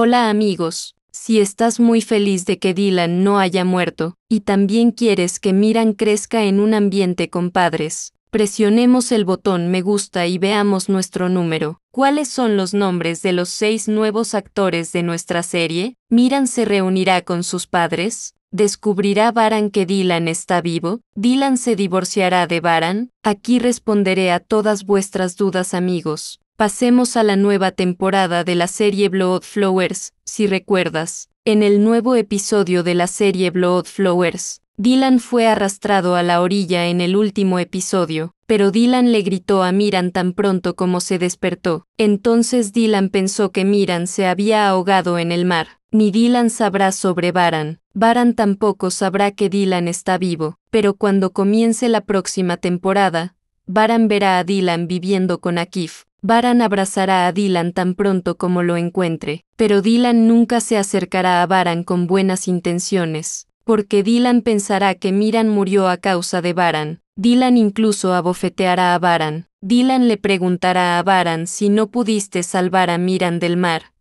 Hola amigos, si estás muy feliz de que Dylan no haya muerto, y también quieres que Miran crezca en un ambiente con padres, presionemos el botón me gusta y veamos nuestro número. ¿Cuáles son los nombres de los seis nuevos actores de nuestra serie? Miran se reunirá con sus padres, ¿Descubrirá Baran que Dylan está vivo? ¿Dylan se divorciará de Baran? Aquí responderé a todas vuestras dudas amigos. Pasemos a la nueva temporada de la serie Blood Flowers, si recuerdas. En el nuevo episodio de la serie Blood Flowers, Dylan fue arrastrado a la orilla en el último episodio, pero Dylan le gritó a Miran tan pronto como se despertó. Entonces Dylan pensó que Miran se había ahogado en el mar. Ni Dylan sabrá sobre Baran. Baran tampoco sabrá que Dylan está vivo, pero cuando comience la próxima temporada, Baran verá a Dylan viviendo con Akif. Baran abrazará a Dylan tan pronto como lo encuentre, pero Dylan nunca se acercará a Baran con buenas intenciones, porque Dylan pensará que Miran murió a causa de Baran. Dylan incluso abofeteará a Baran. Dylan le preguntará a Baran si no pudiste salvar a Miran del mar.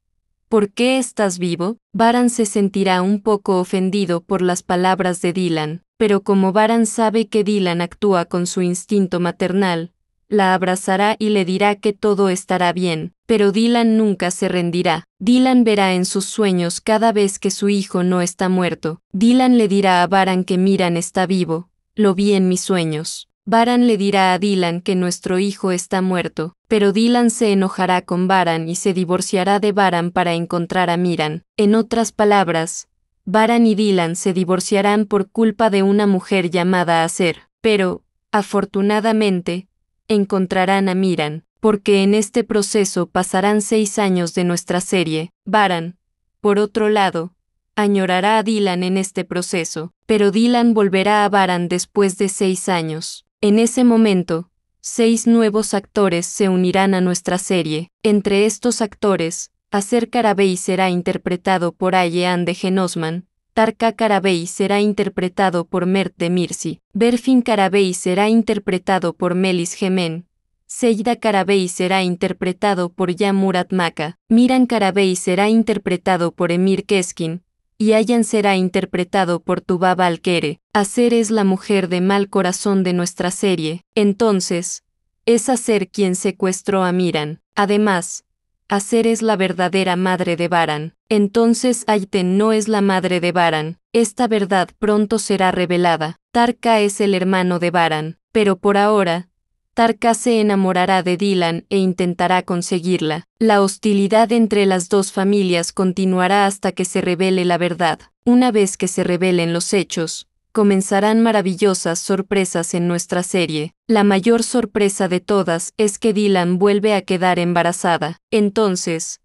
¿Por qué estás vivo? Baran se sentirá un poco ofendido por las palabras de Dylan, pero como Baran sabe que Dylan actúa con su instinto maternal, la abrazará y le dirá que todo estará bien, pero Dylan nunca se rendirá. Dylan verá en sus sueños cada vez que su hijo no está muerto. Dylan le dirá a Baran que Miran está vivo, lo vi en mis sueños. Baran le dirá a Dylan que nuestro hijo está muerto, pero Dylan se enojará con Baran y se divorciará de Baran para encontrar a Miran. En otras palabras, Baran y Dylan se divorciarán por culpa de una mujer llamada a ser. Pero, afortunadamente, encontrarán a Miran, porque en este proceso pasarán seis años de nuestra serie. Baran, por otro lado, añorará a Dylan en este proceso, pero Dylan volverá a Baran después de seis años. En ese momento, seis nuevos actores se unirán a nuestra serie. Entre estos actores, Acer Carabey será interpretado por Ayean de Genosman, Tarka Karabey será interpretado por Mert Mirsi, Berfin Karabey será interpretado por Melis Gemen, Seida Karabey será interpretado por Yamurat Maka, Miran Karabey será interpretado por Emir Keskin, y Ayan será interpretado por Tubaba Alkere. Hacer es la mujer de mal corazón de nuestra serie, entonces, es Hacer quien secuestró a Miran. Además, Hacer es la verdadera madre de Baran. Entonces Aiten no es la madre de Baran, esta verdad pronto será revelada. Tarka es el hermano de Baran, pero por ahora, Tarka se enamorará de Dylan e intentará conseguirla. La hostilidad entre las dos familias continuará hasta que se revele la verdad. Una vez que se revelen los hechos, comenzarán maravillosas sorpresas en nuestra serie. La mayor sorpresa de todas es que Dylan vuelve a quedar embarazada. Entonces,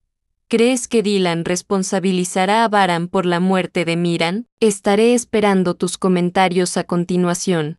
¿Crees que Dylan responsabilizará a Baran por la muerte de Miran? Estaré esperando tus comentarios a continuación.